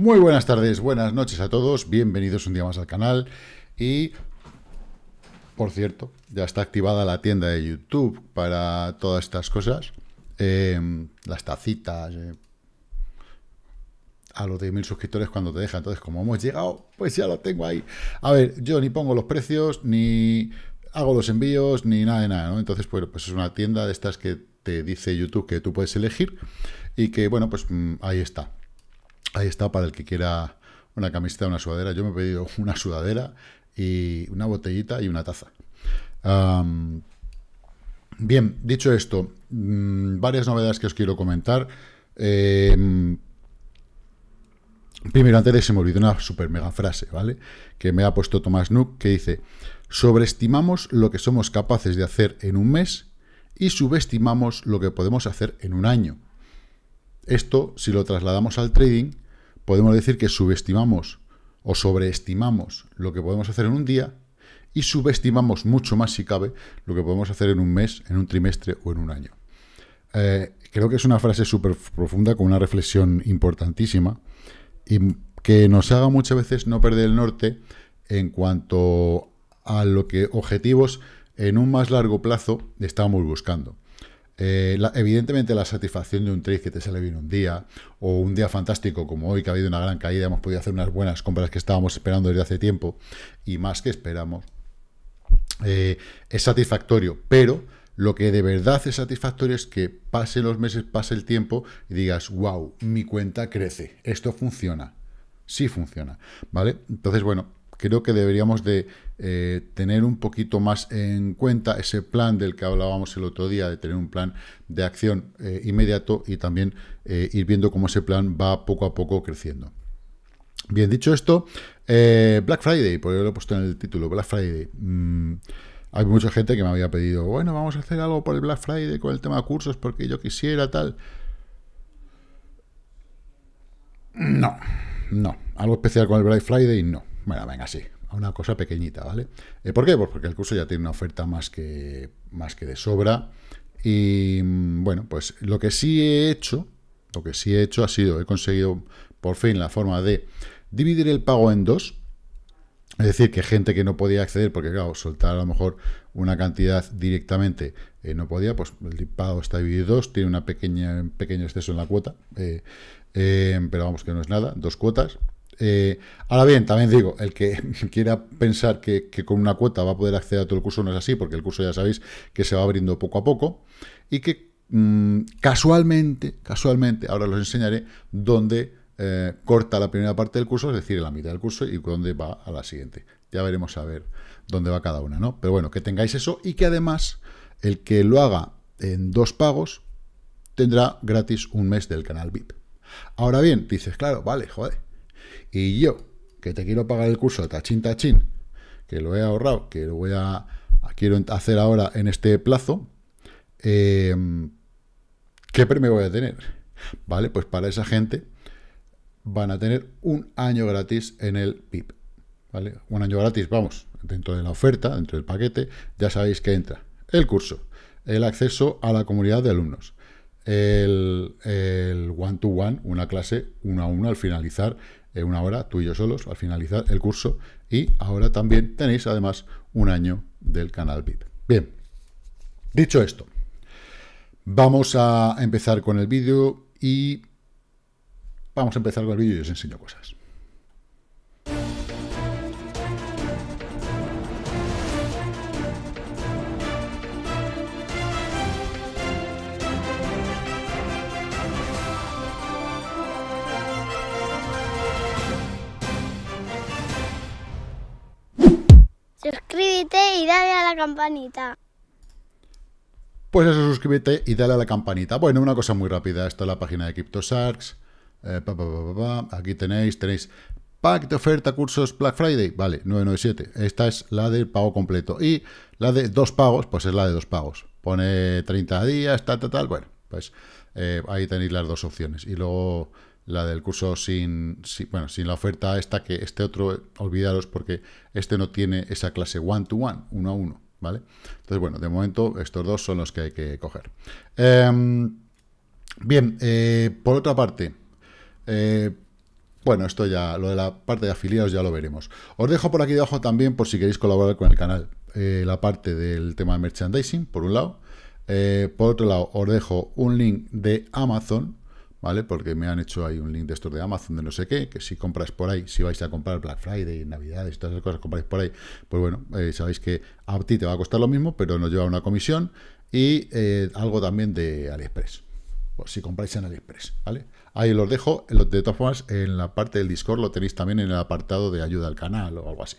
Muy buenas tardes, buenas noches a todos, bienvenidos un día más al canal y, por cierto, ya está activada la tienda de YouTube para todas estas cosas, em, las tacitas, eh, a los 10.000 suscriptores cuando te deja, entonces como hemos llegado, pues ya lo tengo ahí. A ver, yo ni pongo los precios, ni hago los envíos, ni nada de nada, ¿no? Entonces, bueno, pues es una tienda de estas que te dice YouTube que tú puedes elegir y que, bueno, pues mm, ahí está Ahí está para el que quiera una camiseta, una sudadera. Yo me he pedido una sudadera y una botellita y una taza. bien, dicho esto, mm, varias novedades que os quiero comentar. Em, primero, antes de se me olvidó una super mega frase, ¿vale? Que me ha puesto Tomás Nook, que dice, sobreestimamos lo que somos capaces de hacer en un mes y subestimamos lo que podemos hacer en un año. Esto, si lo trasladamos al trading, podemos decir que subestimamos o sobreestimamos lo que podemos hacer en un día y subestimamos mucho más, si cabe, lo que podemos hacer en un mes, en un trimestre o en un año. Eh, creo que es una frase súper profunda con una reflexión importantísima y que nos haga muchas veces no perder el norte en cuanto a lo que objetivos en un más largo plazo estamos buscando. Eh, evidentemente la satisfacción de un trade que te sale bien un día o un día fantástico como hoy que ha habido una gran caída, hemos podido hacer unas buenas compras que estábamos esperando desde hace tiempo y más que esperamos, eh, es satisfactorio, pero lo que de verdad es satisfactorio es que pasen los meses, pase el tiempo y digas, wow, mi cuenta crece, esto funciona, sí funciona, ¿vale? Entonces, bueno, creo que deberíamos de eh, tener un poquito más en cuenta ese plan del que hablábamos el otro día, de tener un plan de acción eh, inmediato y también eh, ir viendo cómo ese plan va poco a poco creciendo. Bien, dicho esto, Black Friday, por eso lo he puesto en el título, Black Friday. Mm, hay mucha gente que me había pedido, bueno, vamos a hacer algo por el Black Friday con el tema de cursos porque yo quisiera tal. No, no. Algo especial con el Black Friday, no. Bueno, venga, sí, una cosa pequeñita, ¿vale? Eh, ¿Por qué? Pues porque el curso ya tiene una oferta más que, más que de sobra. Y mm, bueno, pues lo que sí he hecho, lo que sí he hecho ha sido, he conseguido por fin la forma de dividir el pago en dos. Es decir, que gente que no podía acceder, porque claro, soltar a lo mejor una cantidad directamente eh, no podía, pues el pago está dividido en dos, tiene un pequeño exceso en la cuota, eh, pero vamos, que no es nada, dos cuotas. Eh, ahora bien, también digo, el que quiera pensar que, con una cuota va a poder acceder a todo el curso no es así, porque el curso ya sabéis que se va abriendo poco a poco y que mm, casualmente, casualmente, ahora os enseñaré dónde eh, corta la primera parte del curso, es decir, la mitad del curso y dónde va a la siguiente. Ya veremos a ver dónde va cada una, ¿no? Pero bueno, que tengáis eso y que además el que lo haga en dos pagos tendrá gratis un mes del canal VIP. Ahora bien, dices, claro, vale, joder, y yo, que te quiero pagar el curso tachín tachín, que lo he ahorrado, que lo voy a, quiero hacer ahora en este plazo, eh, ¿qué premio voy a tener? Vale, pues para esa gente van a tener un año gratis en el PIB. ¿Vale? Un año gratis, vamos, dentro de la oferta, dentro del paquete, ya sabéis que entra el curso, el acceso a la comunidad de alumnos, el one-to-one, one, una clase uno a uno al finalizar una hora, tú y yo solos, al finalizar el curso. Y ahora también tenéis además un año del canal VIP. Bien, dicho esto, vamos a empezar con el vídeo y vamos a empezar con el vídeo y os enseño cosas. dale a la campanita. Pues eso, suscríbete y dale a la campanita. Bueno, una cosa muy rápida. Esto es la página de CryptoSarks. Eh, Aquí tenéis, tenéis pack de oferta, cursos Black Friday. Vale, 997. Esta es la del pago completo. Y la de dos pagos, pues es la de dos pagos. Pone 30 días, tal, tal, tal. Bueno, pues eh, ahí tenéis las dos opciones. Y luego la del curso sin, bueno, sin la oferta esta, que este otro, olvidaros, porque este no tiene esa clase one-to-one, uno a uno, ¿vale? Entonces, bueno, de momento estos dos son los que hay que coger. Em, bien, eh, por otra parte, eh, bueno, esto ya, lo de la parte de afiliados ya lo veremos. Os dejo por aquí abajo también, por si queréis colaborar con el canal, eh, la parte del tema de merchandising, por un lado. por otro lado, os dejo un link de Amazon, ¿vale? Porque me han hecho ahí un link de estos de Amazon, de no sé qué, que si compráis por ahí, si vais a comprar Black Friday, Navidades, todas esas cosas, compráis por ahí, pues bueno, eh, sabéis que a ti te va a costar lo mismo, pero nos lleva una comisión y eh, algo también de AliExpress. Pues si compráis en AliExpress, ¿vale? Ahí los dejo, eh, de todas formas, en la parte del Discord lo tenéis también en el apartado de ayuda al canal o algo así.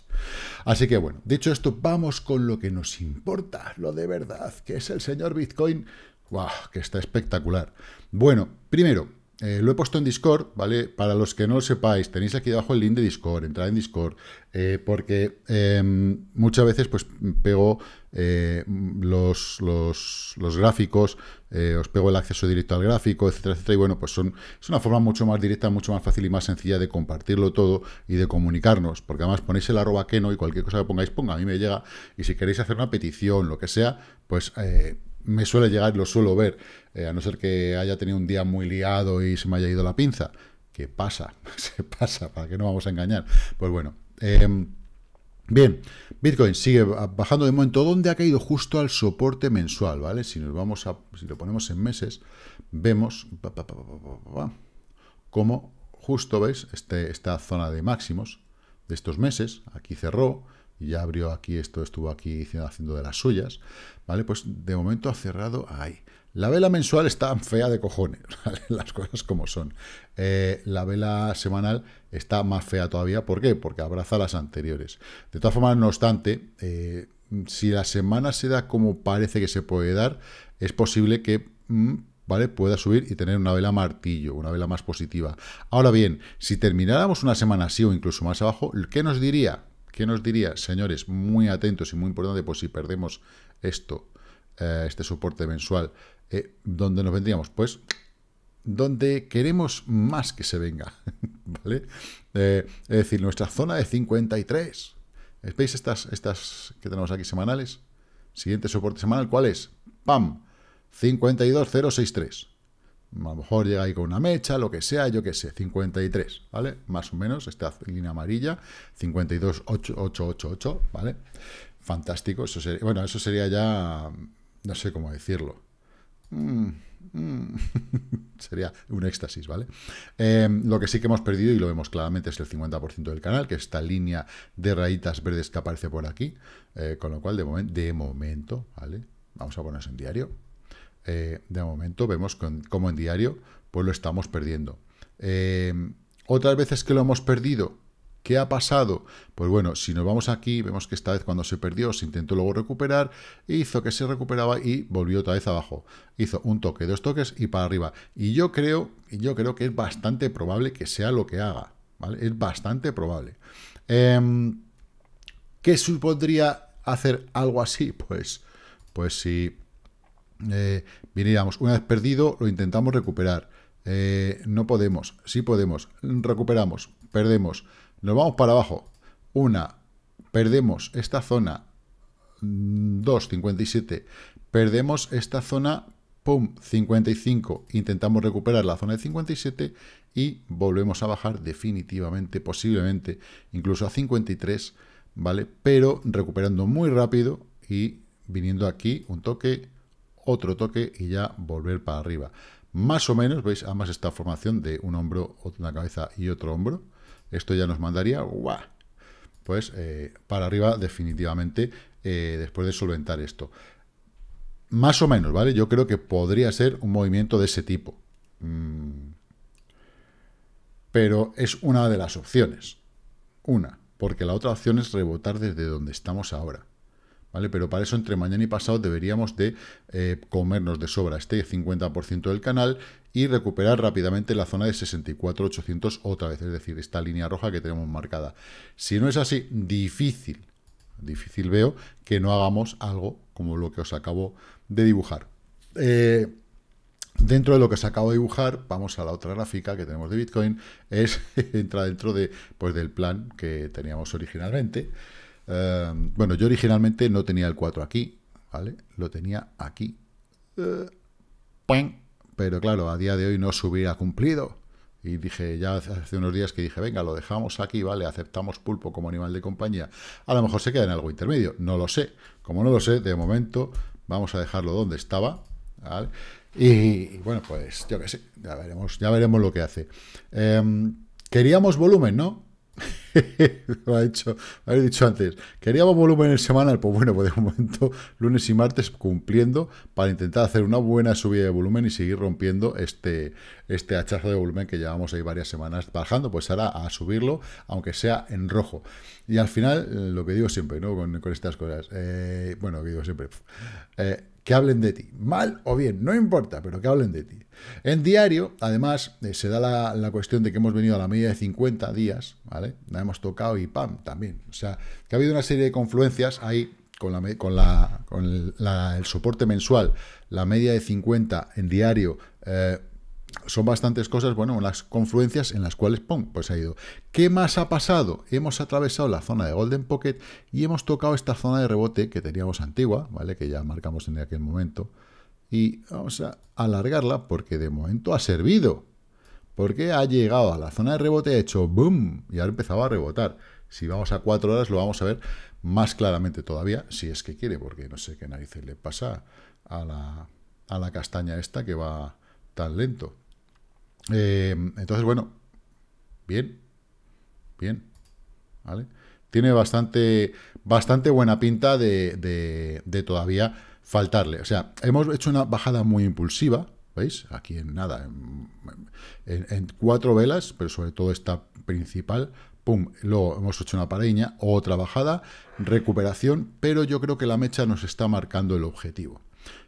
Así que bueno, dicho esto, vamos con lo que nos importa, lo de verdad, que es el señor Bitcoin, ¡guau! que está espectacular. Bueno, primero, eh, lo he puesto en Discord, ¿vale? Para los que no lo sepáis, tenéis aquí abajo el link de Discord, entrad en Discord, eh, porque em, muchas veces pues pego eh, los, los, los, gráficos, os pego el acceso directo al gráfico, etcétera, etcétera, y bueno, pues son, es una forma mucho más directa, mucho más fácil y más sencilla de compartirlo todo y de comunicarnos, porque además ponéis el arroba que no y cualquier cosa que pongáis, ponga, a mí me llega, y si queréis hacer una petición, lo que sea, pues me suele llegar, lo suelo ver, eh, a no ser que haya tenido un día muy liado y se me haya ido la pinza, que pasa, se pasa, para que no vamos a engañar. Pues bueno, em, bien, Bitcoin sigue bajando de momento, ¿dónde ha caído? Justo al soporte mensual, ¿vale? Si nos vamos a, si lo ponemos en meses, vemos como justo, ¿veis? Este, esta zona de máximos de estos meses, aquí cerró, y ya abrió aquí, esto estuvo aquí haciendo de las suyas, ¿vale? Pues de momento ha cerrado ahí. La vela mensual está fea de cojones, las cosas como son. Eh, la vela semanal está más fea todavía, ¿por qué? Porque abraza las anteriores. De todas formas, no obstante, eh, si la semana se da como parece que se puede dar, es posible que mm, ¿vale? pueda subir y tener una vela martillo, una vela más positiva. Ahora bien, si termináramos una semana así o incluso más abajo, ¿qué nos diría? ¿Qué nos diría, señores? Muy atentos y muy importante, pues si perdemos esto, eh, este soporte mensual, donde eh, ¿dónde nos vendríamos? Pues donde queremos más que se venga, ¿vale? Eh, es decir, nuestra zona de 53. ¿Veis estas, estas que tenemos aquí semanales? Siguiente soporte semanal, ¿cuál es? ¡Pam! 52063. A lo mejor llega ahí con una mecha, lo que sea, yo qué sé, 53, ¿vale? Más o menos, esta línea amarilla, 52888, ¿vale? Fantástico, eso sería, bueno, eso sería ya, no sé cómo decirlo. Mm, mm, sería un éxtasis, ¿vale? Eh, lo que sí que hemos perdido, y lo vemos claramente, es el 50% del canal, que es esta línea de rayitas verdes que aparece por aquí, eh, con lo cual, de, de momento, ¿vale? Vamos a ponernos en diario, eh, de momento vemos cómo como en diario, pues lo estamos perdiendo. Eh, otras veces que lo hemos perdido, ¿qué ha pasado? Pues bueno, si nos vamos aquí, vemos que esta vez cuando se perdió, se intentó luego recuperar, hizo que se recuperaba y volvió otra vez abajo. Hizo un toque, dos toques y para arriba. Y yo creo, yo creo que es bastante probable que sea lo que haga. ¿vale? Es bastante probable. Em, ¿Qué supondría hacer algo así? Pues, pues si eh, viniéramos, una vez perdido, lo intentamos recuperar. Eh, no podemos, sí podemos, recuperamos, perdemos, nos vamos para abajo. Una, perdemos esta zona, 2,57, perdemos esta zona, pum, 55, intentamos recuperar la zona de 57 y volvemos a bajar definitivamente, posiblemente, incluso a 53, ¿vale? Pero recuperando muy rápido y viniendo aquí un toque, otro toque y ya volver para arriba. Más o menos, veis, además esta formación de un hombro, una cabeza y otro hombro. Esto ya nos mandaría, ¡guau! Pues eh, para arriba definitivamente eh, después de solventar esto. Más o menos, ¿vale? Yo creo que podría ser un movimiento de ese tipo. Mm. Pero es una de las opciones. Una, porque la otra opción es rebotar desde donde estamos ahora. Pero para eso entre mañana y pasado deberíamos de eh, comernos de sobra este 50% del canal y recuperar rápidamente la zona de 64.800 otra vez, es decir, esta línea roja que tenemos marcada. Si no es así, difícil, difícil veo que no hagamos algo como lo que os acabo de dibujar. Eh, dentro de lo que os acabo de dibujar, vamos a la otra gráfica que tenemos de Bitcoin, es entra dentro de, pues, del plan que teníamos originalmente. Em, bueno, yo originalmente no tenía el 4 aquí, ¿vale? Lo tenía aquí. Eh, Pero claro, a día de hoy no se hubiera cumplido. Y dije, ya hace unos días que dije, venga, lo dejamos aquí, ¿vale? Aceptamos pulpo como animal de compañía. A lo mejor se queda en algo intermedio, no lo sé. Como no lo sé, de momento vamos a dejarlo donde estaba, Y, bueno, pues yo qué sé, ya veremos, ya veremos lo que hace. Em, queríamos volumen, ¿no? lo ha hecho, dicho antes, queríamos volumen semanal, pues bueno, pues de momento lunes y martes cumpliendo para intentar hacer una buena subida de volumen y seguir rompiendo este, este hachazo de volumen que llevamos ahí varias semanas bajando, pues ahora a subirlo, aunque sea en rojo. Y al final, eh, lo que digo siempre, ¿no? Con, estas cosas, eh, bueno, lo que digo siempre, eh, que hablen de ti, mal o bien, no importa, pero que hablen de ti. En diario, además, eh, se da la, cuestión de que hemos venido a la media de 50 días, ¿vale? La hemos tocado y ¡pam! también. O sea, que ha habido una serie de confluencias ahí con, la, con, la, con el, soporte mensual, la media de 50 en diario, eh, son bastantes cosas, bueno, las confluencias en las cuales ¡pum!, pues ha ido. ¿Qué más ha pasado? Hemos atravesado la zona de Golden Pocket y hemos tocado esta zona de rebote que teníamos antigua, ¿vale? Que ya marcamos en aquel momento. Y vamos a alargarla porque de momento ha servido. Porque ha llegado a la zona de rebote, ha hecho boom y ha empezado a rebotar. Si vamos a cuatro horas lo vamos a ver más claramente todavía, si es que quiere, porque no sé qué narices le pasa a la, a la castaña esta que va tan lento. Eh, entonces, bueno, bien, bien, ¿vale? Tiene bastante, bastante buena pinta de, todavía faltarle. O sea, hemos hecho una bajada muy impulsiva, ¿veis? Aquí en nada, en, cuatro velas, pero sobre todo esta principal, pum, luego hemos hecho una pareña, otra bajada, recuperación, pero yo creo que la mecha nos está marcando el objetivo.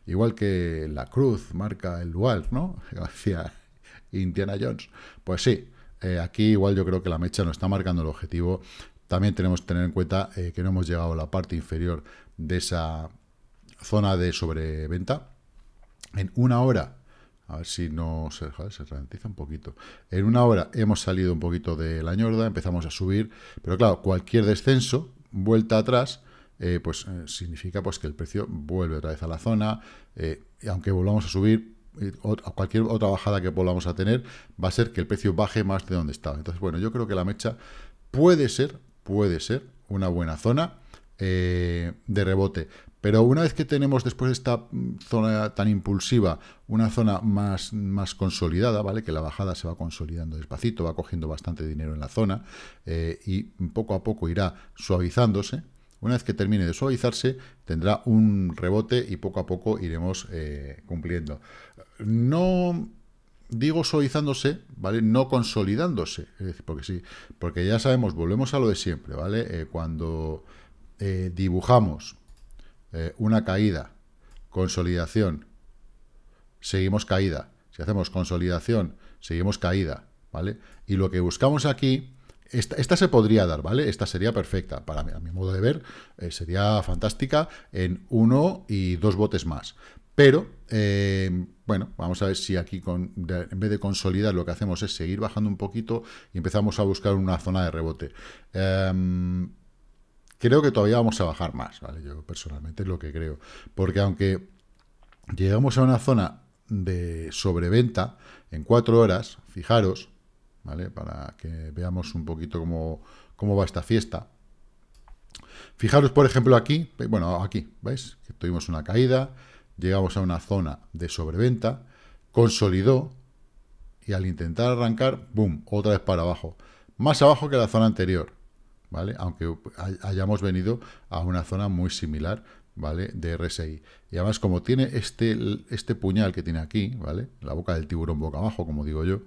Igual que la cruz marca el lugar, ¿no? Indiana Jones. Pues sí, eh, aquí igual yo creo que la mecha no está marcando el objetivo. También tenemos que tener en cuenta eh, que no hemos llegado a la parte inferior de esa zona de sobreventa. En una hora, a ver si no se, ralentiza un poquito. En una hora hemos salido un poquito de la ñorda, empezamos a subir, pero claro, cualquier descenso, vuelta atrás, eh, pues significa pues, que el precio vuelve otra vez a la zona, y aunque volvamos a subir, eh, o cualquier otra bajada que volvamos a tener, va a ser que el precio baje más de donde estaba. Entonces, bueno, yo creo que la mecha puede ser, puede ser una buena zona eh, de rebote. Pero una vez que tenemos después esta mm, zona tan impulsiva, una zona más, más consolidada, ¿vale? Que la bajada se va consolidando despacito, va cogiendo bastante dinero en la zona eh, y poco a poco irá suavizándose. Una vez que termine de suavizarse, tendrá un rebote y poco a poco iremos cumpliendo no digo suavizándose, ¿vale? No consolidándose, porque sí, porque ya sabemos, volvemos a lo de siempre, ¿vale? Eh, cuando eh, dibujamos eh, una caída, consolidación, seguimos caída. Si hacemos consolidación, seguimos caída, ¿vale? Y lo que buscamos aquí, esta, esta se podría dar, ¿vale? Esta sería perfecta, para mí, a mi modo de ver, sería fantástica en uno y dos botes más. Pero, em, bueno, vamos a ver si aquí en vez de consolidar lo que hacemos es seguir bajando un poquito y empezamos a buscar una zona de rebote. Em, creo que todavía vamos a bajar más, ¿vale? Yo personalmente es lo que creo. Porque aunque llegamos a una zona de sobreventa en cuatro horas, fijaros, ¿vale? Para que veamos un poquito cómo, cómo va esta fiesta. Fijaros, por ejemplo, aquí, bueno, aquí, ¿veis? Que tuvimos una caída, llegamos a una zona de sobreventa, consolidó y al intentar arrancar, boom, otra vez para abajo. Más abajo que la zona anterior, ¿vale? Aunque hayamos venido a una zona muy similar, ¿vale? De RSI. Y además, como tiene este, este puñal que tiene aquí, ¿vale? La boca del tiburón boca abajo, como digo yo.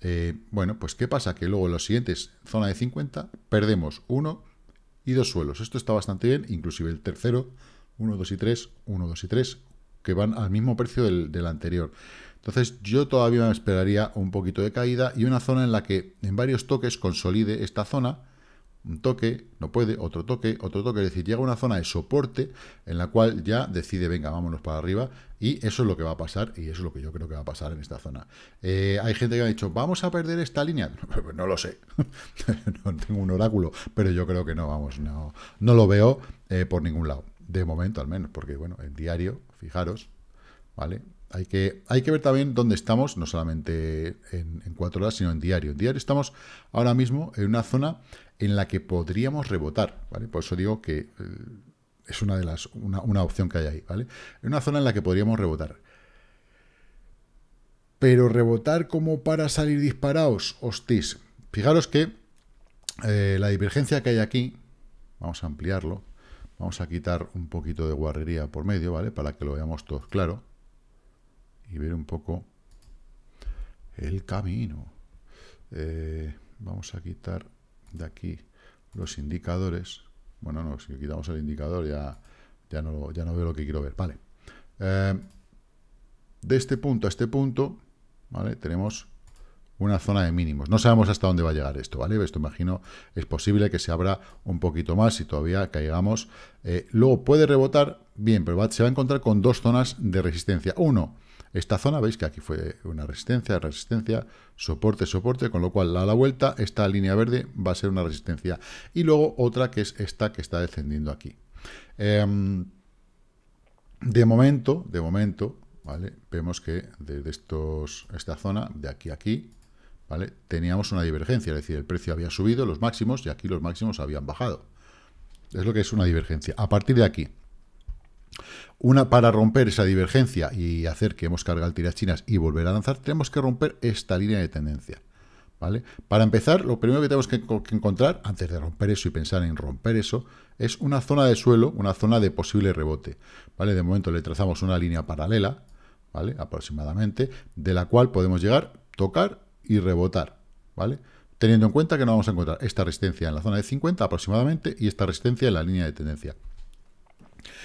Eh, bueno, pues ¿qué pasa? Que luego en los siguientes, zona de 50, perdemos uno y dos suelos. Esto está bastante bien, inclusive el tercero, 1, 2 y 3, 1, 2 y 3, que van al mismo precio del, anterior. Entonces yo todavía me esperaría un poquito de caída y una zona en la que en varios toques consolide esta zona, un toque, no puede, otro toque, otro toque, es decir, llega una zona de soporte en la cual ya decide, venga, vámonos para arriba, y eso es lo que va a pasar, y eso es lo que yo creo que va a pasar en esta zona. Eh, hay gente que ha dicho, ¿vamos a perder esta línea? Pues, pues no, lo sé, no tengo un oráculo, pero yo creo que no, vamos, no, no lo veo eh, por ningún lado de momento al menos, porque bueno, en diario, fijaros, ¿vale? Hay que, hay que ver también dónde estamos, no solamente en, cuatro horas, sino en diario. En diario estamos ahora mismo en una zona en la que podríamos rebotar, ¿vale? Por eso digo que eh, es una de las, una, opción que hay ahí, ¿vale? En una zona en la que podríamos rebotar. Pero rebotar como para salir disparados, hostis. Fijaros que eh, la divergencia que hay aquí, vamos a ampliarlo, Vamos a quitar un poquito de guarrería por medio, ¿vale? Para que lo veamos todos claro. Y ver un poco el camino. Eh, vamos a quitar de aquí los indicadores. Bueno, no, si quitamos el indicador ya, ya, no, ya no veo lo que quiero ver. Vale. Eh, de este punto a este punto, ¿vale? Tenemos una zona de mínimos. No sabemos hasta dónde va a llegar esto, ¿vale? Esto imagino es posible que se abra un poquito más y todavía caigamos. Eh, luego puede rebotar, bien, pero se va a encontrar con dos zonas de resistencia. Uno, esta zona, veis que aquí fue una resistencia, resistencia, soporte, soporte, con lo cual a la vuelta esta línea verde va a ser una resistencia. Y luego otra que es esta que está descendiendo aquí. Em, de momento, de momento, ¿vale? Vemos que desde estos, esta zona, de aquí a aquí, Teníamos una divergencia, es decir, el precio había subido los máximos y aquí los máximos habían bajado. Es lo que es una divergencia. A partir de aquí, una, para romper esa divergencia y hacer que hemos cargado tiras chinas y volver a lanzar, tenemos que romper esta línea de tendencia. ¿Vale? Para empezar, lo primero que tenemos que, que, encontrar, antes de romper eso y pensar en romper eso, es una zona de suelo, una zona de posible rebote. ¿vale? De momento le trazamos una línea paralela, ¿vale? aproximadamente, de la cual podemos llegar, tocar y rebotar, ¿vale? Teniendo en cuenta que no vamos a encontrar esta resistencia en la zona de 50 aproximadamente y esta resistencia en la línea de tendencia.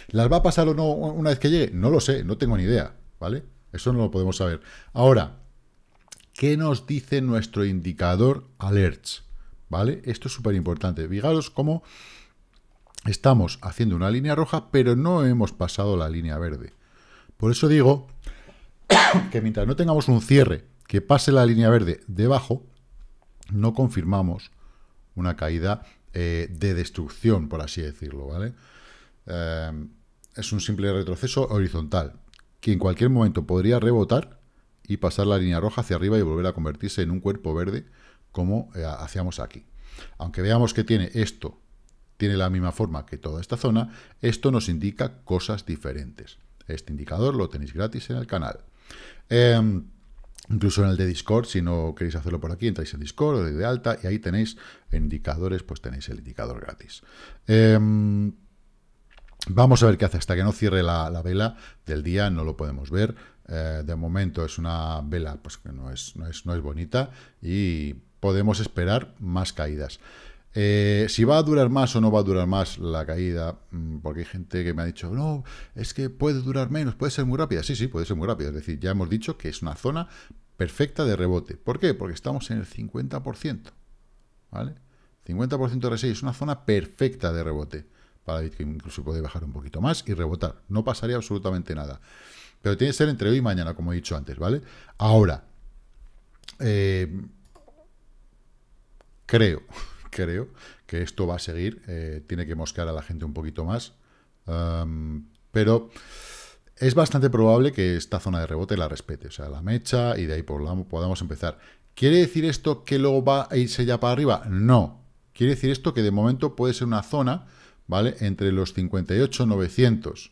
¿Las va a pasar o no una vez que llegue? No lo sé, no tengo ni idea, ¿vale? Eso no lo podemos saber. Ahora, ¿qué nos dice nuestro indicador alerts? ¿Vale? Esto es súper importante. Fijaros cómo estamos haciendo una línea roja, pero no hemos pasado la línea verde. Por eso digo que mientras no tengamos un cierre que pase la línea verde debajo, no confirmamos una caída eh, de destrucción, por así decirlo, ¿vale? Eh, es un simple retroceso horizontal, que en cualquier momento podría rebotar y pasar la línea roja hacia arriba y volver a convertirse en un cuerpo verde, como eh, hacíamos aquí. Aunque veamos que tiene esto, tiene la misma forma que toda esta zona, esto nos indica cosas diferentes. Este indicador lo tenéis gratis en el canal. Em, incluso en el de Discord, si no queréis hacerlo por aquí, entráis en Discord, de alta, y ahí tenéis indicadores, pues tenéis el indicador gratis. Em, vamos a ver qué hace, hasta que no cierre la, vela del día, no lo podemos ver. Eh, de momento es una vela pues, que no no es, no es bonita y podemos esperar más caídas. Eh, si va a durar más o no va a durar más la caída, mm, porque hay gente que me ha dicho, no, es que puede durar menos, puede ser muy rápida. Sí, sí, puede ser muy rápida. Es decir, ya hemos dicho que es una zona perfecta de rebote. ¿Por qué? Porque estamos en el 50%. ¿Vale? 50% de RSI es una zona perfecta de rebote para que Incluso puede bajar un poquito más y rebotar. No pasaría absolutamente nada. Pero tiene que ser entre hoy y mañana, como he dicho antes, ¿vale? Ahora, eh, creo creo que esto va a seguir, eh, tiene que mosquear a la gente un poquito más, pero es bastante probable que esta zona de rebote la respete, o sea, la mecha y de ahí podamos empezar. ¿Quiere decir esto que luego va a irse ya para arriba? No. Quiere decir esto que de momento puede ser una zona, ¿vale? Entre los 58 900?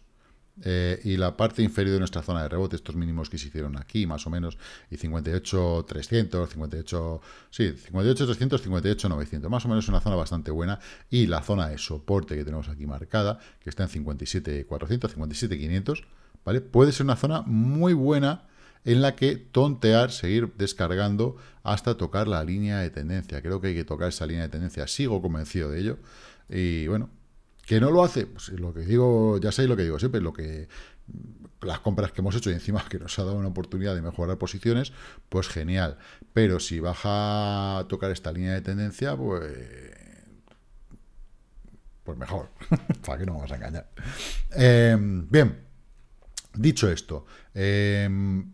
Eh, y la parte inferior de nuestra zona de rebote, estos mínimos que se hicieron aquí, más o menos, y 58,300, 58, sí, 58,300, 58,900, más o menos una zona bastante buena, y la zona de soporte que tenemos aquí marcada, que está en 57,400, 57,500, ¿vale? Puede ser una zona muy buena en la que tontear, seguir descargando hasta tocar la línea de tendencia. Creo que hay que tocar esa línea de tendencia, sigo convencido de ello, y bueno, que no lo hace, pues lo que digo, ya sé lo que digo siempre, lo que las compras que hemos hecho y encima que nos ha dado una oportunidad de mejorar posiciones, pues genial. Pero si baja a tocar esta línea de tendencia, pues, pues mejor. ¿Para no nos vamos a engañar? Em, bien, dicho esto, em,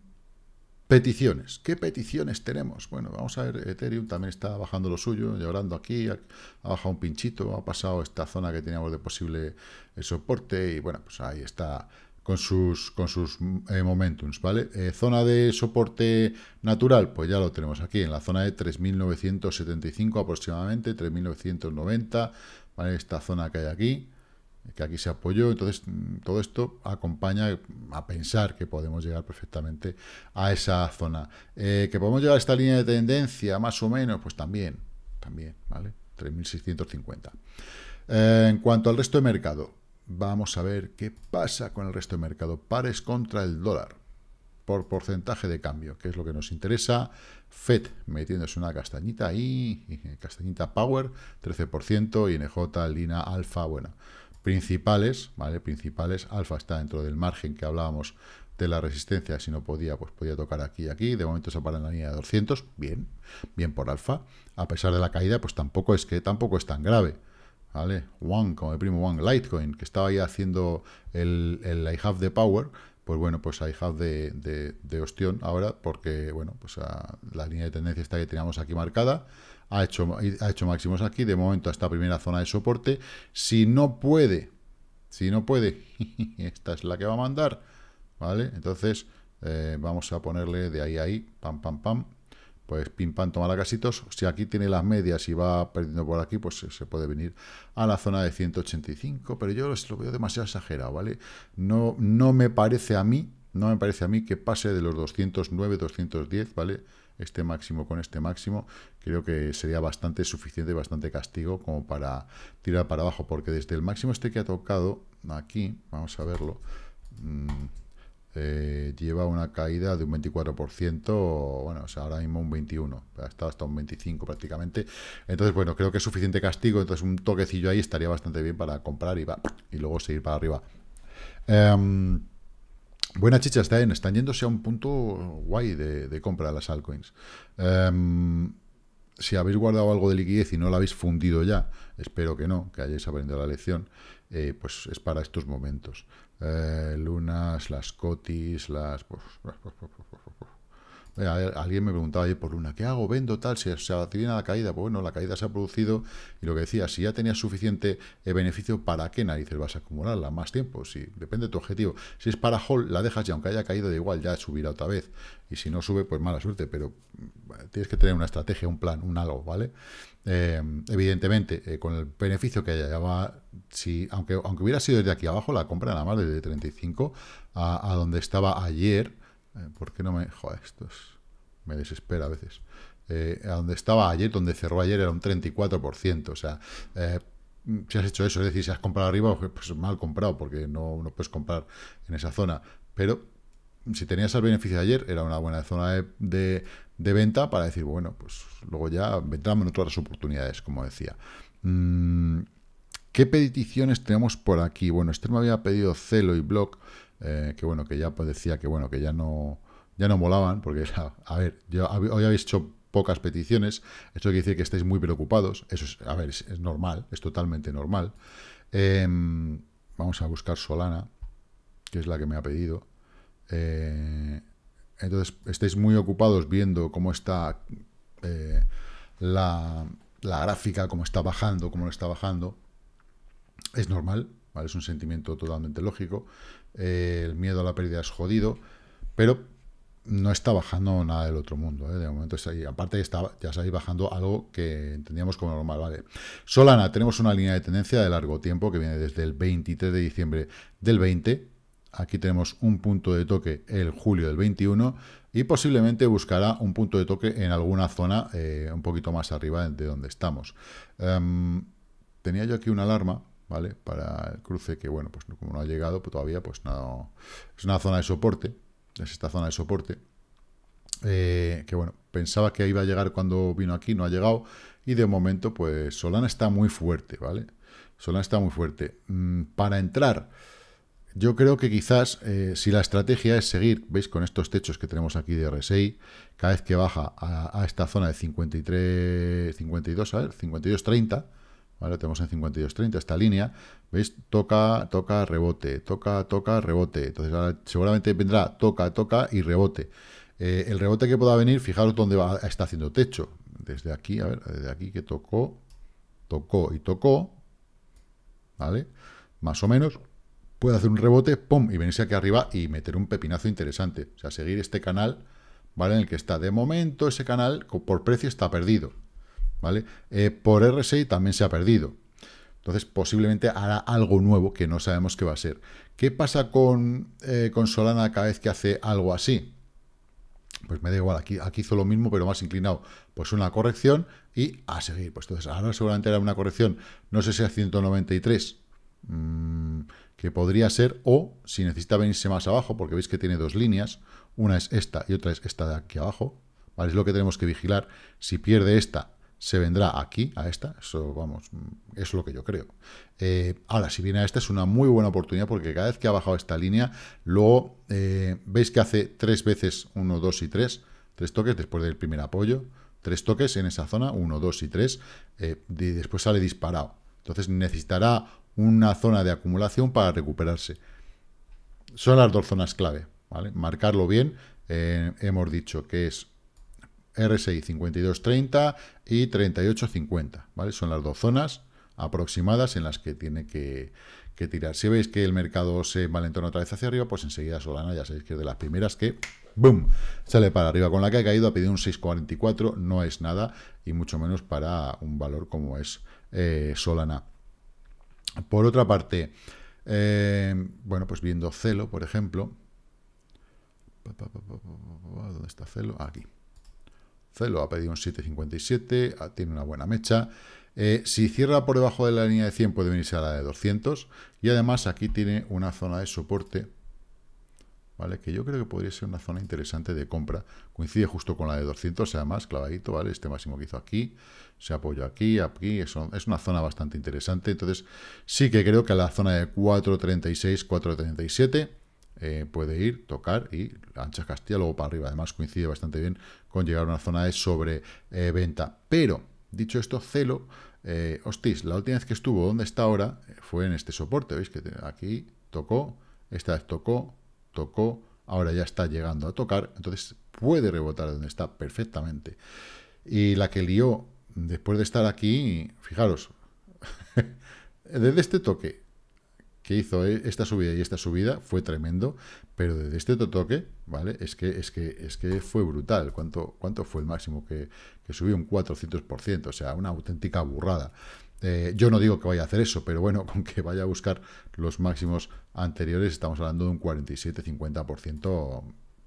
Peticiones. ¿Qué peticiones tenemos? Bueno, vamos a ver, Ethereum también está bajando lo suyo, llorando aquí, ha, bajado un pinchito, ha pasado esta zona que teníamos de posible eh, soporte y bueno, pues ahí está con sus, con sus eh, momentums, ¿vale? Eh, zona de soporte natural, pues ya lo tenemos aquí, en la zona de 3.975 aproximadamente, 3.990, ¿vale? Esta zona que hay aquí, que aquí se apoyó. Entonces, todo esto acompaña a pensar que podemos llegar perfectamente a esa zona. Eh, que podemos llegar a esta línea de tendencia, más o menos, pues también, también, ¿vale? 3.650. Eh, en cuanto al resto de mercado, vamos a ver qué pasa con el resto de mercado. Pares contra el dólar por porcentaje de cambio, que es lo que nos interesa. FED metiéndose una castañita ahí, castañita Power, 13%, INJ, Lina, Alfa, bueno, principales, ¿vale? Principales, alfa está dentro del margen que hablábamos de la resistencia, si no podía, pues podía tocar aquí y aquí, de momento se para en la línea de 200, bien, bien por alfa, a pesar de la caída, pues tampoco es que tampoco es tan grave, ¿vale? One, como el primo One, Litecoin, que estaba ahí haciendo el, el I have the power, pues bueno, pues I de, de, ostión ahora, porque, bueno, pues ah, la línea de tendencia está que teníamos aquí marcada, ha hecho, ha hecho máximos aquí, de momento a esta primera zona de soporte. Si no puede, si no puede, esta es la que va a mandar, ¿vale? Entonces eh, vamos a ponerle de ahí ahí, pam, pam, pam, pues pim, pam, toma la casitos. Si aquí tiene las medias y va perdiendo por aquí, pues se puede venir a la zona de 185, pero yo lo veo demasiado exagerado, ¿vale? No, no me parece a mí, no me parece a mí que pase de los 209, 210, ¿vale? este máximo con este máximo, creo que sería bastante suficiente bastante castigo como para tirar para abajo, porque desde el máximo este que ha tocado, aquí, vamos a verlo, mm, eh, lleva una caída de un 24%, bueno, sea, ahora mismo un 21%, hasta, hasta un 25% prácticamente. Entonces, bueno, creo que es suficiente castigo, entonces un toquecillo ahí estaría bastante bien para comprar y, va, y luego seguir para arriba. Em, Buena chicha está en, están yéndose a un punto guay de, compra de las altcoins. Em, si habéis guardado algo de liquidez y no lo habéis fundido ya, espero que no, que hayáis aprendido la lección, eh, pues es para estos momentos. Eh, lunas, las cotis, las... Pues, pues, pues, eh, alguien me preguntaba ayer por Luna, ¿qué hago? ¿Vendo tal? Si se la caída? Pues bueno, la caída se ha producido y lo que decía, si ya tenías suficiente eh, beneficio, ¿para qué narices vas a acumularla más tiempo? Si depende de tu objetivo. Si es para hall la dejas y aunque haya caído, da igual ya subirá otra vez. Y si no sube, pues mala suerte, pero mm, tienes que tener una estrategia, un plan, un algo, ¿vale? Em, evidentemente, eh, con el beneficio que haya, si, aunque, aunque hubiera sido desde aquí abajo, la compra nada más desde 35 a, a donde estaba ayer, eh, ¿Por qué no me...? Joder, esto me desespera a veces. Eh, a donde estaba ayer, donde cerró ayer, era un 34%. O sea, eh, si has hecho eso, es decir, si has comprado arriba, pues, pues mal comprado, porque no, no puedes comprar en esa zona. Pero si tenías el beneficio de ayer, era una buena zona de, venta para decir, bueno, pues luego ya vendrán otras oportunidades, como decía. Mm, ¿Qué peticiones tenemos por aquí? Bueno, este me había pedido Celo y Block. Eh, que bueno, que ya decía que bueno, que ya no, ya no molaban, porque a ver, yo, hoy habéis hecho pocas peticiones, esto quiere decir que estáis muy preocupados, eso es, a ver, es, normal, es totalmente normal. Em, vamos a buscar Solana, que es la que me ha pedido. Eh, entonces, estáis muy ocupados viendo cómo está eh, la, la, gráfica, cómo está bajando, cómo no está bajando. Es normal, es un sentimiento totalmente lógico. Eh, el miedo a la pérdida es jodido, pero no está bajando nada del otro mundo. ¿eh? De momento, está ahí. aparte está, ya está ahí bajando algo que entendíamos como normal. ¿vale? Solana, tenemos una línea de tendencia de largo tiempo que viene desde el 23 de diciembre del 20. Aquí tenemos un punto de toque el julio del 21 y posiblemente buscará un punto de toque en alguna zona eh, un poquito más arriba de donde estamos. Em, tenía yo aquí una alarma ¿vale? Para el cruce que, bueno, pues como no ha llegado pues, todavía, pues no... Es una zona de soporte, es esta zona de soporte, eh, que bueno, pensaba que iba a llegar cuando vino aquí, no ha llegado, y de momento, pues Solana está muy fuerte, ¿vale? Solana está muy fuerte. Mm, para entrar, yo creo que quizás, eh, si la estrategia es seguir, veis, con estos techos que tenemos aquí de RSI, cada vez que baja a, a esta zona de 53, 52, a ver, 52, 30, tenemos en 52.30 esta línea, ¿veis? Toca, toca, rebote, toca, toca, rebote. Entonces ahora seguramente vendrá toca, toca y rebote. Eh, el rebote que pueda venir, fijaros dónde va, está haciendo techo. Desde aquí, a ver, desde aquí que tocó, tocó y tocó, ¿vale? Más o menos, puede hacer un rebote, pum, y venirse aquí arriba y meter un pepinazo interesante. O sea, seguir este canal, ¿vale? En el que está. De momento, ese canal, por precio, está perdido. ¿vale? Eh, por RSI también se ha perdido. Entonces, posiblemente hará algo nuevo que no sabemos qué va a ser. ¿Qué pasa con, eh, con Solana cada vez que hace algo así? Pues me da igual, aquí, hizo lo mismo, pero más inclinado. Pues una corrección y a seguir. Pues entonces, ahora seguramente era una corrección, no sé si a 193, mm, que podría ser, o si necesita venirse más abajo, porque veis que tiene dos líneas, una es esta y otra es esta de aquí abajo, ¿vale? Es lo que tenemos que vigilar. Si pierde esta se vendrá aquí, a esta, eso vamos, es lo que yo creo. Eh, ahora, si viene a esta es una muy buena oportunidad porque cada vez que ha bajado esta línea, luego eh, veis que hace tres veces uno, dos y tres, tres toques después del primer apoyo, tres toques en esa zona, uno, dos y tres, eh, y después sale disparado. Entonces necesitará una zona de acumulación para recuperarse. Son las dos zonas clave, ¿vale? Marcarlo bien, hemos dicho que es RSI 52.30 y 38.50, ¿vale? Son las dos zonas aproximadas en las que tiene que, tirar. Si veis que el mercado se malentona otra vez hacia arriba, pues enseguida Solana, ya sabéis que es de las primeras que, ¡boom!, sale para arriba. Con la que ha caído ha pedido un 6,44, no es nada, y mucho menos para un valor como es eh, Solana. Por otra parte, eh, bueno, pues viendo Celo, por ejemplo, ¿dónde está Celo? Aquí lo ha pedido un 7,57, ah, tiene una buena mecha. Eh, si cierra por debajo de la línea de 100 puede venirse a la de 200 y además aquí tiene una zona de soporte ¿vale? que yo creo que podría ser una zona interesante de compra. Coincide justo con la de 200, además, clavadito, ¿vale? Este máximo que hizo aquí, se apoyó aquí, aquí, es, es una zona bastante interesante. Entonces, sí que creo que a la zona de 4.36, 4.37 eh, puede ir, tocar y ancha Castilla luego para arriba. Además coincide bastante bien con llegar a una zona de sobreventa. Pero, dicho esto, Celo, eh, hostis, la última vez que estuvo donde está ahora eh, fue en este soporte. ¿Veis que aquí tocó, esta vez tocó, tocó, ahora ya está llegando a tocar. Entonces puede rebotar donde está perfectamente. Y la que lió después de estar aquí, fijaros, desde este toque que hizo e-, esta subida y esta subida fue tremendo, pero desde este toque, ¿vale? Es que, es que, es que fue brutal. ¿Cuánto, cuánto fue el máximo que, subió? Un 400%, o sea, una auténtica burrada. Eh, yo no digo que vaya a hacer eso, pero bueno, con que vaya a buscar los máximos anteriores, estamos hablando de un 47-50%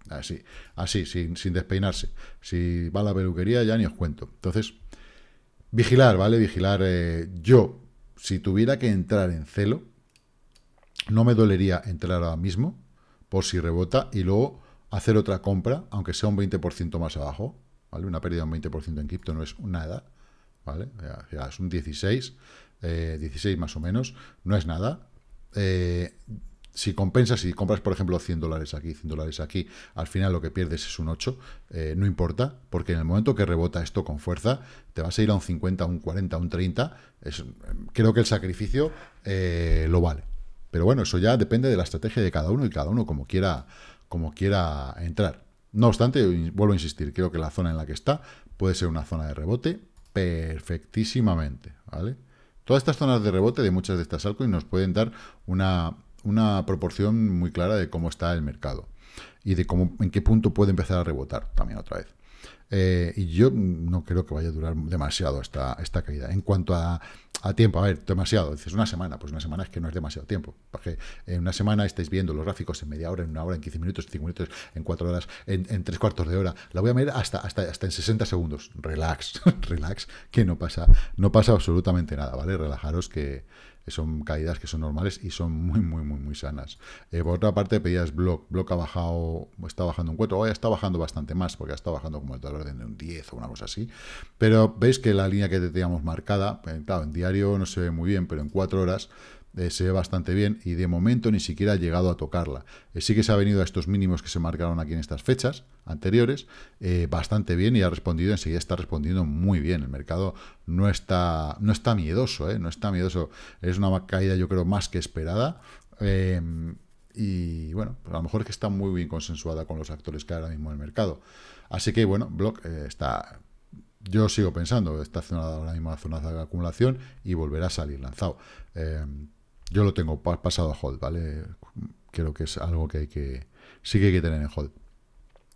así, así, sin, despeinarse. Si va a la peluquería, ya ni os cuento. Entonces, vigilar, ¿vale? Vigilar. Eh, yo, si tuviera que entrar en celo, no me dolería entrar ahora mismo por si rebota y luego hacer otra compra, aunque sea un 20% más abajo, ¿vale? Una pérdida de un 20% en cripto no es nada, ¿vale? es un 16, 16 eh, más o menos, no es nada. Eh, si compensas, si compras, por ejemplo, 100 dólares aquí, 100 dólares aquí, al final lo que pierdes es un 8, eh, no importa, porque en el momento que rebota esto con fuerza, te vas a ir a un 50, un 40, un 30, es, creo que el sacrificio lo vale. Pero bueno, eso ya depende de la estrategia de cada uno y cada uno como quiera, como quiera entrar. No obstante, vuelvo a insistir, creo que la zona en la que está puede ser una zona de rebote perfectísimamente, ¿vale? Todas estas zonas de rebote de muchas de estas altcoins nos pueden dar una, una proporción muy clara de cómo está el mercado y de cómo, en qué punto puede empezar a rebotar también otra vez. Eh, y yo no creo que vaya a durar demasiado esta, esta caída. En cuanto a, tiempo, a ver, demasiado, dices una semana, pues una semana es que no es demasiado tiempo, porque en una semana estáis viendo los gráficos en media hora, en una hora, en 15 minutos, en 5 minutos, en 4 horas, en, 3 cuartos de hora, la voy a medir hasta, hasta, hasta en 60 segundos, relax, relax, que no pasa, no pasa absolutamente nada, ¿vale? Relajaros que, son caídas que son normales y son muy, muy, muy, muy sanas. Eh, por otra parte, pedías Block. Block ha bajado, está bajando un 4, o está bajando bastante más, porque está bajando como el orden de un 10 o una cosa así. Pero veis que la línea que teníamos marcada, pues, claro, en diario no se ve muy bien, pero en 4 horas eh, se ve bastante bien y de momento ni siquiera ha llegado a tocarla. Eh, sí que se ha venido a estos mínimos que se marcaron aquí en estas fechas anteriores eh, bastante bien y ha respondido, enseguida está respondiendo muy bien. El mercado no está, no está miedoso, no está miedoso. Es una caída yo creo más que esperada. y bueno, pues a lo mejor es que está muy bien consensuada con los actores que hay ahora mismo en el mercado. Así que bueno, Block está yo sigo pensando, está haciendo ahora mismo la zona de acumulación y volverá a salir lanzado. Yo lo tengo pasado a hold, ¿vale? Creo que es algo que hay que... Sí que hay que tener en hold.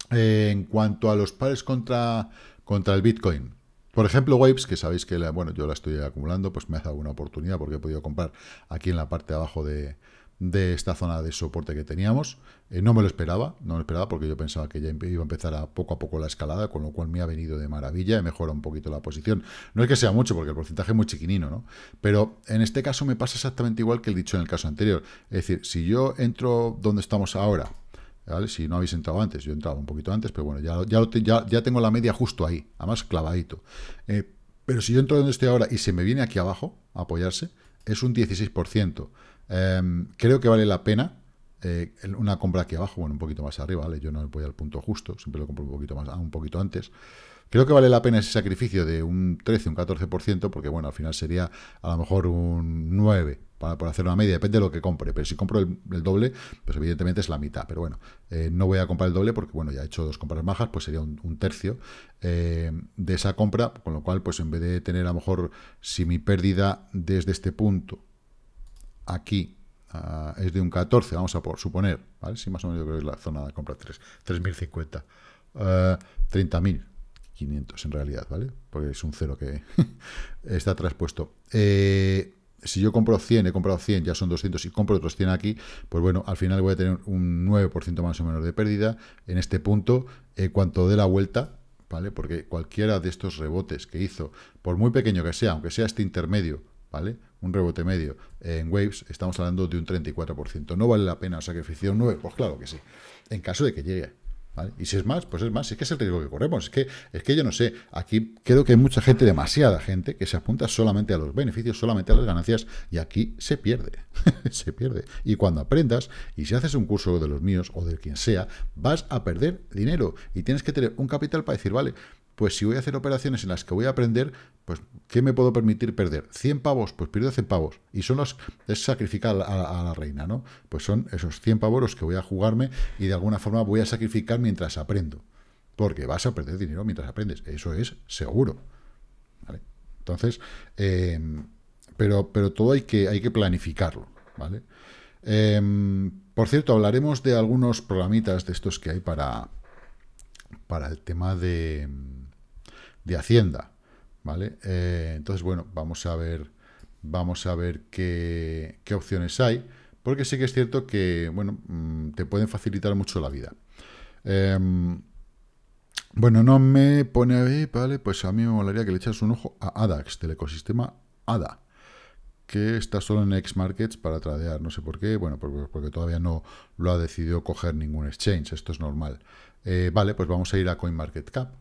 en cuanto a los pares contra, contra el Bitcoin, por ejemplo, Waves, que sabéis que la, bueno, yo la estoy acumulando, pues me ha dado una oportunidad porque he podido comprar aquí en la parte de abajo de, de esta zona de soporte que teníamos. Eh, no me lo esperaba, no me lo esperaba porque yo pensaba que ya em, iba a empezar a poco a poco la escalada, con lo cual me ha venido de maravilla, he mejorado un poquito la posición. No es que sea mucho porque el porcentaje es muy chiquinino, ¿no? Pero en este caso me pasa exactamente igual que el dicho en el caso anterior. Es decir, si yo entro donde estamos ahora, Si no habéis entrado antes, yo entraba un poquito antes, pero bueno, ya, ya, ya, tengo la media justo ahí, además clavadito. Eh, pero si yo entro donde estoy ahora y se me viene aquí abajo a apoyarse, es un 16%. Em, creo que vale la pena eh, una compra aquí abajo, bueno, un poquito más arriba, ¿vale? Yo no voy al punto justo, siempre lo compro un poquito más, ah, un poquito antes. Creo que vale la pena ese sacrificio de un 13, un 14%, porque bueno, al final sería a lo mejor un 9, para, por hacer una media, depende de lo que compre. Pero si compro el, doble, pues evidentemente es la mitad. Pero bueno, eh, no voy a comprar el doble porque, bueno, ya he hecho dos compras bajas, pues sería un, tercio eh, de esa compra, con lo cual, pues en vez de tener a lo mejor, si mi pérdida desde este punto aquí ah, es de un 14, vamos a suponer, ¿vale? más o menos yo creo que es la zona de compra 3, 3.050, 30.500 en realidad, ¿vale? Porque es un cero que está traspuesto. Eh, si yo compro 100, he comprado 100, ya son 200, y compro otros 100 aquí, pues bueno, al final voy a tener un 9% más o menos de pérdida. En este punto, eh, cuanto dé la vuelta, ¿vale? Porque cualquiera de estos rebotes que hizo, por muy pequeño que sea, aunque sea este intermedio, ¿vale? Un rebote medio en Waves, estamos hablando de un 34%. ¿No vale la pena un 9? Pues claro que sí, en caso de que llegue. ¿Vale? Y si es más, pues es más. Es que es el riesgo que corremos. Es que, es que yo no sé. Aquí creo que hay mucha gente, demasiada gente, que se apunta solamente a los beneficios, solamente a las ganancias, y aquí se pierde. se pierde. Y cuando aprendas, y si haces un curso de los míos o de quien sea, vas a perder dinero. Y tienes que tener un capital para decir, vale, pues si voy a hacer operaciones en las que voy a aprender, pues ¿qué me puedo permitir perder? ¿100 pavos? Pues pierdo 100 pavos. Y son los, es sacrificar a, la reina, ¿no? Pues son esos 100 pavos los que voy a jugarme y de alguna forma voy a sacrificar mientras aprendo. Porque vas a perder dinero mientras aprendes, eso es seguro. Entonces, em, pero, pero todo hay que, hay que planificarlo, ¿vale? Em, por cierto, hablaremos de algunos programitas de estos que hay para, para el tema de, de Hacienda, ¿vale? Eh, entonces, bueno, vamos a ver, vamos a ver qué, opciones hay, porque sí que es cierto que, bueno, mm, te pueden facilitar mucho la vida. Em, bueno, no me pone ahí, eh, vale, pues a mí me molaría que le echas un ojo a ADAX, del ecosistema ADA, que está solo en X Markets para tradear, no sé por qué, bueno, porque, todavía no lo ha decidido coger ningún exchange, esto es normal. Eh, vale, pues vamos a ir a CoinMarketCap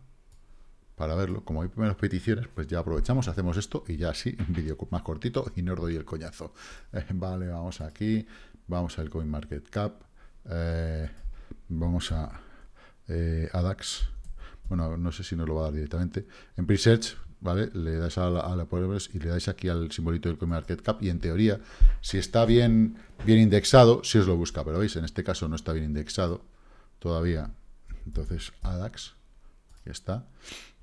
para verlo. Como hay primeras peticiones, pues ya aprovechamos, hacemos esto y ya así, un vídeo más cortito y no os doy el coñazo. Eh, vale, vamos aquí, vamos al CoinMarketCap, eh, vamos a, eh, Bueno, no sé si nos lo va a dar directamente. En Presearch, ¿vale? Le dais a la, a y le dais aquí al simbolito del CoinMarketCap y en teoría, si está bien, bien indexado, si os lo busca. Pero veis, en este caso no está bien indexado todavía. Entonces, ADAX, aquí está.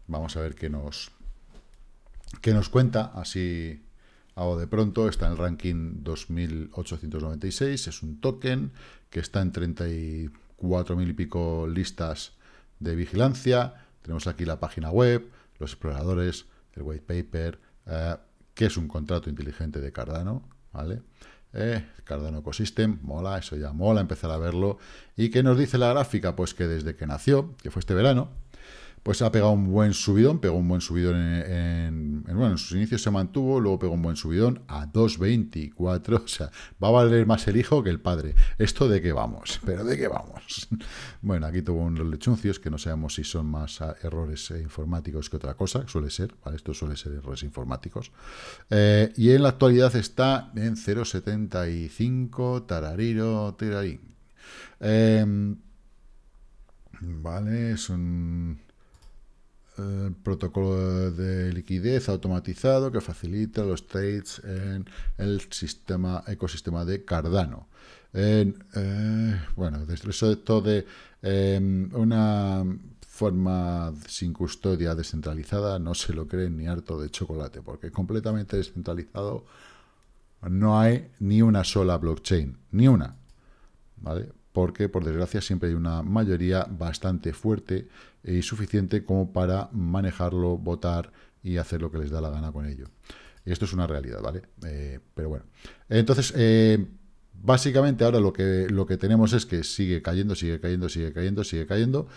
Vamos a ver qué nos, qué nos cuenta, así hago de pronto. Está en el ranking 2896, es un token que está en 34.000 y pico listas de vigilancia. Tenemos aquí la página web, los exploradores, el white paper, eh, que es un contrato inteligente de Cardano, ¿vale? Eh, Cardano Ecosystem, mola, eso ya mola empezar a verlo. ¿Y qué nos dice la gráfica? Pues que desde que nació, que fue este verano, pues ha pegado un buen subidón, pegó un buen subidón en, bueno, en sus inicios se mantuvo, luego pegó un buen subidón a 2.24, o sea, va a valer más el hijo que el padre. ¿Esto de qué vamos? ¿Pero de qué vamos? bueno, aquí tuvo unos lechuncios que no sabemos si son más ah, errores eh, informáticos que otra cosa, suele ser, ¿vale? Esto suele ser errores informáticos. Eh, y en la actualidad está en 0.75, tarariro, tirarín. Em, vale, es un eh, protocolo de liquidez automatizado que facilita los trades en el sistema ecosistema de Cardano. En, eh, bueno, eso esto de em, una forma sin custodia descentralizada no se lo creen ni harto de chocolate, porque completamente descentralizado no hay ni una sola blockchain, ni una. ¿Vale? porque por desgracia siempre hay una mayoría bastante fuerte y suficiente como para manejarlo, votar y hacer lo que les da la gana con ello. Esto es una realidad, ¿vale? Eh, pero bueno. Entonces, eh, básicamente ahora lo que, lo que tenemos es que sigue cayendo, sigue cayendo, sigue cayendo, sigue cayendo.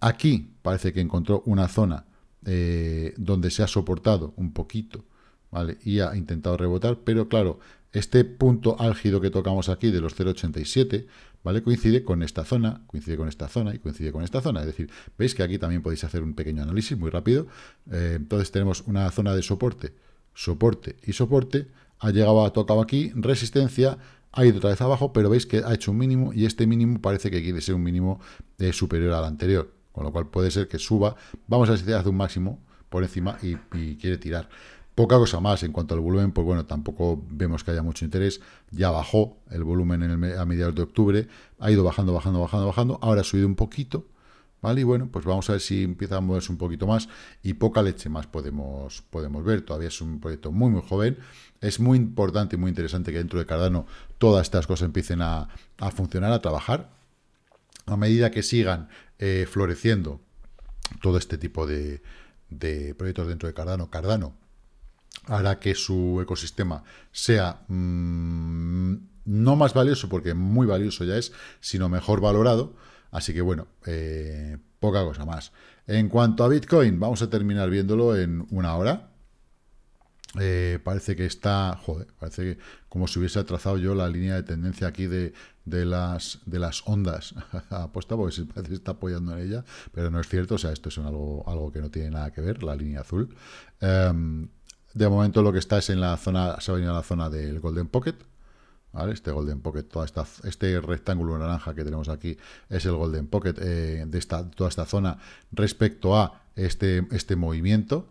Aquí parece que encontró una zona eh, donde se ha soportado un poquito, ¿vale? Y ha intentado rebotar, pero claro, este punto álgido que tocamos aquí de los 0,87 ¿vale? Coincide con esta zona, coincide con esta zona y coincide con esta zona. Es decir, veis que aquí también podéis hacer un pequeño análisis muy rápido. Eh, entonces tenemos una zona de soporte, soporte y soporte. Ha llegado, ha tocado aquí, resistencia, ha ido otra vez abajo, pero veis que ha hecho un mínimo y este mínimo parece que quiere ser un mínimo eh, superior al anterior, con lo cual puede ser que suba. Vamos a ver si hace un máximo por encima y quiere tirar. Poca cosa más en cuanto al volumen, pues bueno, tampoco vemos que haya mucho interés. Ya bajó el volumen a mediados de octubre, ha ido bajando, bajando, bajando, bajando. Ahora ha subido un poquito, ¿vale? Y bueno, pues vamos a ver si empieza a moverse un poquito más y poca leche más podemos, podemos ver. Todavía es un proyecto muy, muy joven. Es muy importante y muy interesante que dentro de Cardano todas estas cosas empiecen a, funcionar, a trabajar. A medida que sigan eh, floreciendo todo este tipo de, de proyectos dentro de Cardano, Cardano hará que su ecosistema sea mm, no más valioso, porque muy valioso ya es, sino mejor valorado. Así que bueno, eh, poca cosa más. En cuanto a Bitcoin, vamos a terminar viéndolo en una hora. Eh, parece que está, joder, parece que como si hubiese trazado yo la línea de tendencia aquí de, las, de las ondas apuesta, porque se parece que está apoyando en ella, pero no es cierto, o sea, esto es algo, algo que no tiene nada que ver, la línea azul. Em, de momento lo que está es en la zona, se ha venido a la zona del Golden Pocket, ¿vale? Este Golden Pocket, toda esta, este rectángulo naranja que tenemos aquí es el Golden Pocket eh, de esta, toda esta zona respecto a este, este movimiento,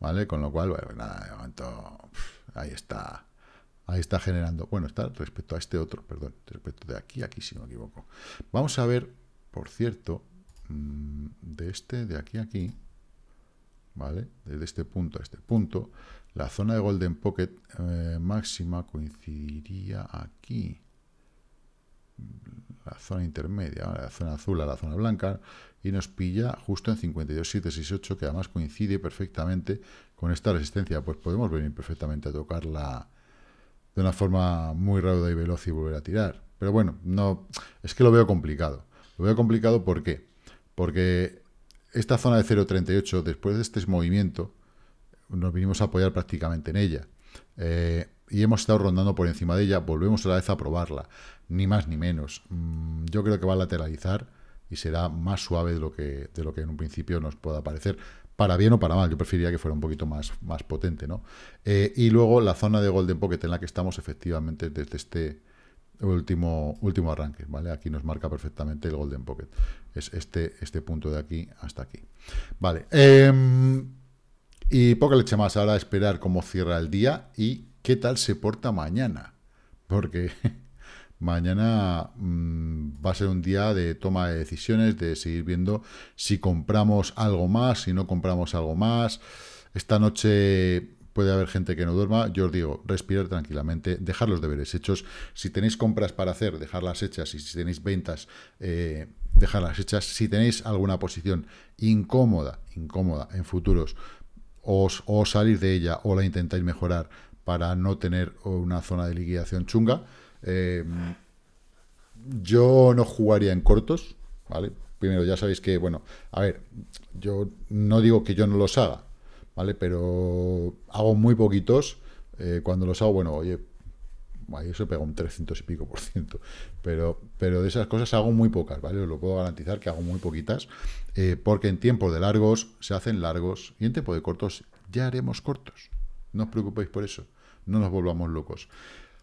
¿vale? Con lo cual, bueno, nada, de momento, ahí está, ahí está generando, bueno, está respecto a este otro, perdón, respecto de aquí, aquí si no me equivoco. Vamos a ver, por cierto, mm, de este, de aquí a aquí, ¿vale? Desde este punto a este punto, la zona de Golden Pocket eh, máxima coincidiría aquí. La zona intermedia, la zona azul a la zona blanca, y nos pilla justo en 52,768, que además coincide perfectamente con esta resistencia. Pues podemos venir perfectamente a tocarla de una forma muy rápida y veloz y volver a tirar. Pero bueno, no es que lo veo complicado. Lo veo complicado ¿por qué? Porque esta zona de 0.38, después de este movimiento, nos vinimos a apoyar prácticamente en ella. Eh, y hemos estado rondando por encima de ella, volvemos otra vez a probarla, ni más ni menos. Mm, yo creo que va a lateralizar y será más suave de lo que, de lo que en un principio nos pueda parecer. Para bien o para mal, yo preferiría que fuera un poquito más, más potente, ¿no? Eh, y luego la zona de Golden Pocket en la que estamos efectivamente desde este último, último arranque, ¿vale? Aquí nos marca perfectamente el Golden Pocket. Es este, este punto de aquí hasta aquí. Vale. Em, y poca leche más, ahora a esperar cómo cierra el día y qué tal se porta mañana. Porque mañana mm, va a ser un día de toma de decisiones, de seguir viendo si compramos algo más, si no compramos algo más. Esta noche puede haber gente que no duerma. Yo os digo, respirar tranquilamente, dejar los deberes hechos. Si tenéis compras para hacer, dejarlas hechas. Y si tenéis ventas, eh, dejarlas hechas. Si tenéis alguna posición incómoda, incómoda en futuros, o, salir de ella o la intentáis mejorar para no tener una zona de liquidación chunga. Eh, yo no jugaría en cortos, ¿vale? Primero, ya sabéis que, bueno, a ver, yo no digo que yo no los haga, ¿vale? Pero hago muy poquitos. Eh, cuando los hago, bueno, oye, eso pega un 300 y pico por ciento. Pero, pero de esas cosas hago muy pocas, ¿vale? Os lo puedo garantizar que hago muy poquitas, eh, porque en tiempos de largos se hacen largos y en tiempo de cortos ya haremos cortos. No os preocupéis por eso, no nos volvamos locos.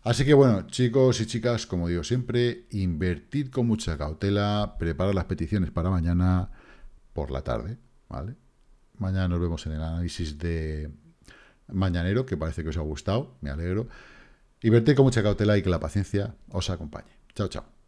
Así que bueno, chicos y chicas, como digo siempre, invertid con mucha cautela, preparad las peticiones para mañana por la tarde, ¿vale? Mañana nos vemos en el análisis de mañanero, que parece que os ha gustado, me alegro verte con mucha cautela y que la paciencia os acompañe. Chao, chao.